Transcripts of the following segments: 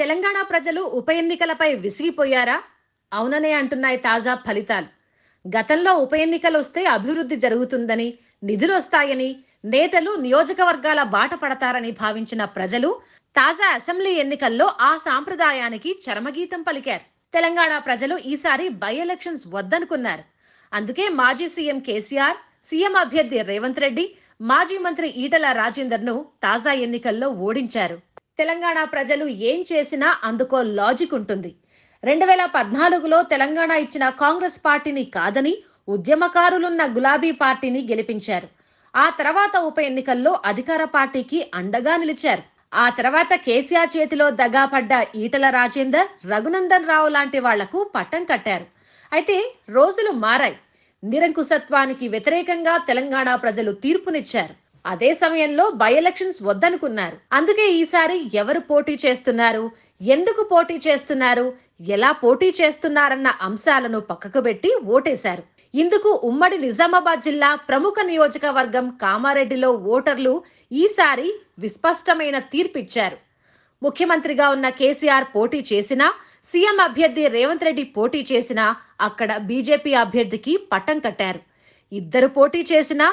తెలంగాణ ప్రజలు ఉప ఎన్నికలపై విసిగిపోయారా అవుననే అంటున్నాయి తాజా ఫలితాలు గతంలో ఉప ఎన్నికలు వస్తే అభివృద్ధి జరుగుతుందని నిధులు వస్తాయని నేతలు నియోజకవర్గాల బాట పడతారని భావించిన ప్రజలు తాజా అసెంబ్లీ ఎన్నికల్లో ఆ సాంప్రదాయానికి చరమగీతం పలికారు తెలంగాణ ప్రజలు ఈసారి బై ఎలక్షన్స్ వద్దనుకున్నారు అందుకే మాజీ సీఎం కేసీఆర్ సీఎం అభ్యర్థి రేవంత్ రెడ్డి మాజీ మంత్రి ఈటల రాజేందర్ను తాజా ఎన్నికల్లో ఓడించారు తెలంగాణ ప్రజలు ఏం చేసినా అందుకో లాజిక్ ఉంటుంది రెండు వేల పద్నాలుగులో తెలంగాణ ఇచ్చిన కాంగ్రెస్ పార్టీని కాదని ఉద్యమకారులున్న గులాబీ పార్టీని గెలిపించారు ఆ తర్వాత ఉప ఎన్నికల్లో అధికార పార్టీకి అండగా నిలిచారు ఆ తర్వాత కేసీఆర్ చేతిలో దగాపడ్డ ఈటల రాజేందర్ రఘునందన్ రావు లాంటి వాళ్లకు పట్టం కట్టారు అయితే రోజులు మారాయి నిరంకుశత్వానికి వ్యతిరేకంగా తెలంగాణ ప్రజలు తీర్పునిచ్చారు అదే సమయంలో బై ఎలక్షన్స్ వద్దనుకున్నారు అందుకే ఈసారి ఎవరు పోటీ చేస్తున్నారు ఎందుకు పోటీ చేస్తున్నారు ఎలా పోటీ చేస్తున్నారన్న అంశాలను పక్కకు పెట్టి ఓటేశారు ఇందుకు ఉమ్మడి నిజామాబాద్ జిల్లా ప్రముఖ నియోజకవర్గం కామారెడ్డిలో ఓటర్లు ఈసారి విస్పష్టమైన తీర్పిచ్చారు ముఖ్యమంత్రిగా ఉన్న కేసీఆర్ పోటీ చేసినా సీఎం అభ్యర్థి రేవంత్ రెడ్డి పోటీ చేసినా అక్కడ బీజేపీ అభ్యర్థికి పట్టం కట్టారు ఇద్దరు పోటీ చేసినా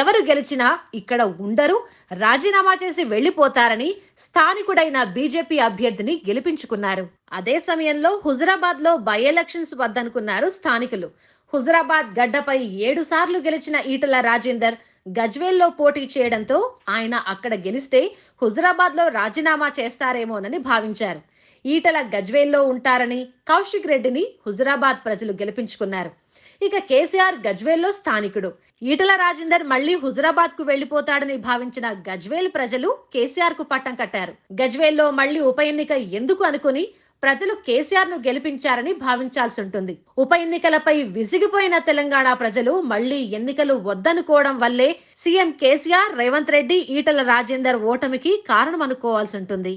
ఎవరు గెలిచినా ఇక్కడ ఉండరు రాజీనామా చేసి వెళ్లిపోతారని స్థానికుడైన బీజేపీ అభ్యర్థిని గెలిపించుకున్నారు అదే సమయంలో హుజరాబాద్ లో బై ఎలక్షన్స్ వద్దనుకున్నారు స్థానికులు హుజరాబాద్ గడ్డపై ఏడు సార్లు గెలిచిన ఈటల రాజేందర్ గజ్వేల్లో పోటీ చేయడంతో ఆయన అక్కడ గెలిస్తే హుజరాబాద్ లో రాజీనామా చేస్తారేమోనని భావించారు ఈటల గజ్వేల్లో ఉంటారని కౌశిక్ రెడ్డిని హుజరాబాద్ ప్రజలు గెలిపించుకున్నారు ఇక కేసీఆర్ గజ్వేల్లో స్థానికుడు ఈటల రాజేందర్ మళ్లీ హుజరాబాద్ కు వెళ్లిపోతాడని భావించిన గజ్వేల్ ప్రజలు కేసీఆర్ కు పట్టం కట్టారు గజ్వేల్లో మళ్లీ ఉప ఎన్నిక ఎందుకు అనుకుని ప్రజలు కేసీఆర్ ను గెలిపించారని భావించాల్సి ఉంటుంది ఉప ఎన్నికలపై విసిగిపోయిన తెలంగాణ ప్రజలు మళ్లీ ఎన్నికలు వద్దనుకోవడం వల్లే సీఎం కేసీఆర్ రేవంత్ రెడ్డి ఈటల రాజేందర్ ఓటమికి కారణం అనుకోవాల్సి ఉంటుంది